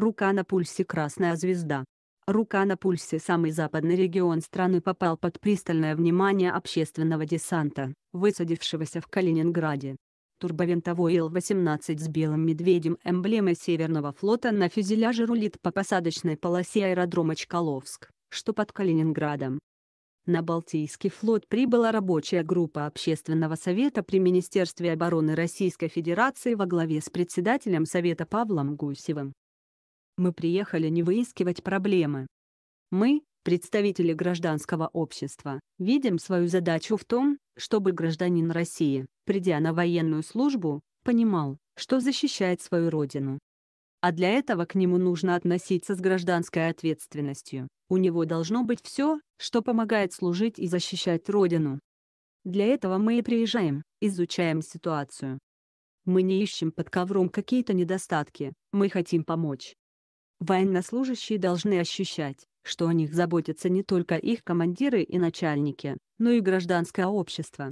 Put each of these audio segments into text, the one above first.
Рука на пульсе «Красная звезда». Рука на пульсе самый западный регион страны попал под пристальное внимание общественного десанта, высадившегося в Калининграде. Турбовинтовой Ил-18 с белым медведем эмблемой Северного флота на фюзеляже рулит по посадочной полосе аэродрома Чкаловск, что под Калининградом. На Балтийский флот прибыла рабочая группа Общественного совета при Министерстве обороны Российской Федерации во главе с председателем совета Павлом Гусевым мы приехали не выискивать проблемы. Мы, представители гражданского общества, видим свою задачу в том, чтобы гражданин России, придя на военную службу, понимал, что защищает свою родину. А для этого к нему нужно относиться с гражданской ответственностью. У него должно быть все, что помогает служить и защищать родину. Для этого мы и приезжаем, изучаем ситуацию. Мы не ищем под ковром какие-то недостатки, мы хотим помочь. Военнослужащие должны ощущать, что о них заботятся не только их командиры и начальники, но и гражданское общество.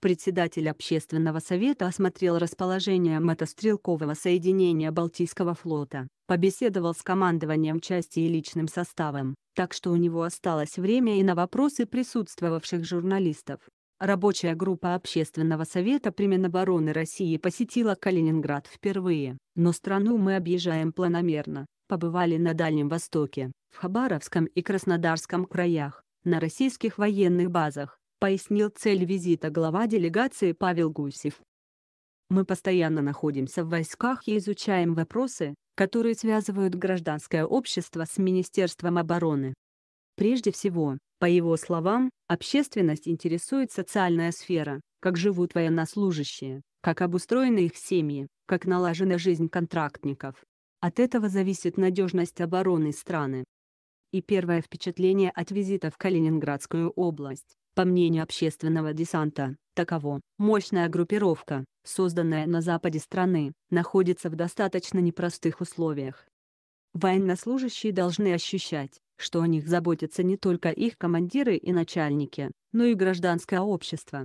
Председатель общественного совета осмотрел расположение мотострелкового соединения Балтийского флота, побеседовал с командованием части и личным составом, так что у него осталось время и на вопросы присутствовавших журналистов. Рабочая группа Общественного совета при Минобороны России посетила Калининград впервые, но страну мы объезжаем планомерно побывали на Дальнем Востоке, в Хабаровском и Краснодарском краях, на российских военных базах, пояснил цель визита глава делегации Павел Гусев. Мы постоянно находимся в войсках и изучаем вопросы, которые связывают гражданское общество с Министерством обороны. Прежде всего, по его словам, общественность интересует социальная сфера, как живут военнослужащие, как обустроены их семьи, как налажена жизнь контрактников, от этого зависит надежность обороны страны. И первое впечатление от визита в Калининградскую область, по мнению общественного десанта, таково. Мощная группировка, созданная на западе страны, находится в достаточно непростых условиях. Военнослужащие должны ощущать, что о них заботятся не только их командиры и начальники, но и гражданское общество,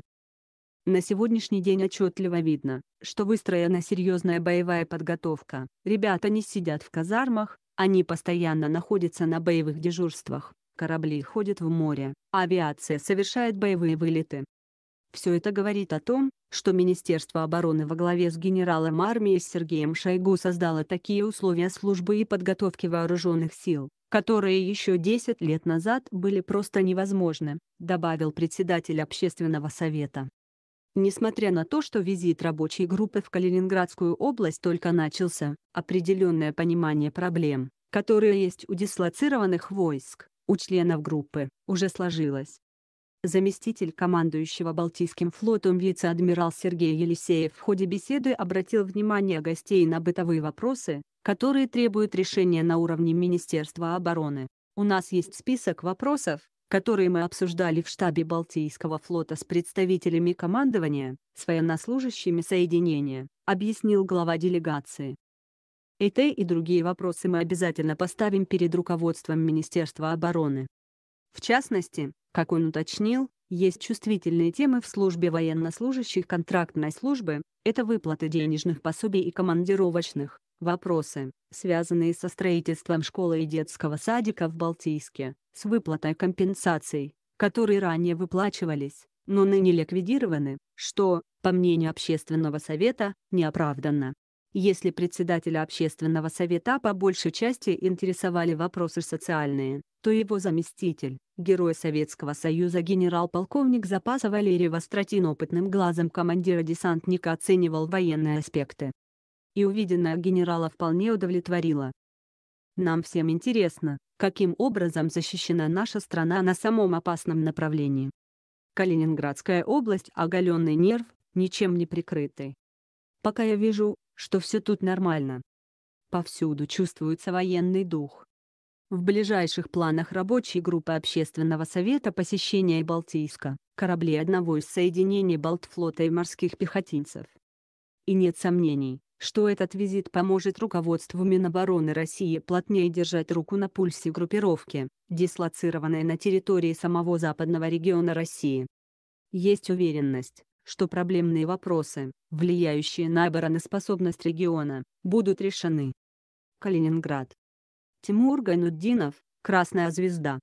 на сегодняшний день отчетливо видно, что выстроена серьезная боевая подготовка. Ребята не сидят в казармах, они постоянно находятся на боевых дежурствах, корабли ходят в море, авиация совершает боевые вылеты. Все это говорит о том, что Министерство обороны во главе с генералом армии Сергеем Шойгу создало такие условия службы и подготовки вооруженных сил, которые еще 10 лет назад были просто невозможны, добавил председатель общественного совета. Несмотря на то, что визит рабочей группы в Калининградскую область только начался, определенное понимание проблем, которые есть у дислоцированных войск, у членов группы, уже сложилось. Заместитель командующего Балтийским флотом вице-адмирал Сергей Елисеев в ходе беседы обратил внимание гостей на бытовые вопросы, которые требуют решения на уровне Министерства обороны. У нас есть список вопросов, которые мы обсуждали в штабе Балтийского флота с представителями командования, с военнослужащими соединения, объяснил глава делегации. Эти и другие вопросы мы обязательно поставим перед руководством Министерства обороны. В частности, как он уточнил, есть чувствительные темы в службе военнослужащих контрактной службы, это выплаты денежных пособий и командировочных. Вопросы, связанные со строительством школы и детского садика в Балтийске, с выплатой компенсаций, которые ранее выплачивались, но ныне ликвидированы, что, по мнению Общественного совета, неоправданно. Если председателя Общественного совета по большей части интересовали вопросы социальные, то его заместитель, герой Советского Союза генерал-полковник запаса Валерий Востротин опытным глазом командира десантника оценивал военные аспекты и увиденное генерала вполне удовлетворило. Нам всем интересно, каким образом защищена наша страна на самом опасном направлении. Калининградская область – оголенный нерв, ничем не прикрытый. Пока я вижу, что все тут нормально. Повсюду чувствуется военный дух. В ближайших планах рабочей группы Общественного совета посещения Балтийска, кораблей одного из соединений Балтфлота и морских пехотинцев. И нет сомнений, что этот визит поможет руководству Минобороны России плотнее держать руку на пульсе группировки, дислоцированной на территории самого западного региона России. Есть уверенность, что проблемные вопросы, влияющие на обороноспособность региона, будут решены. Калининград. Тимур Гайнуддинов, «Красная звезда».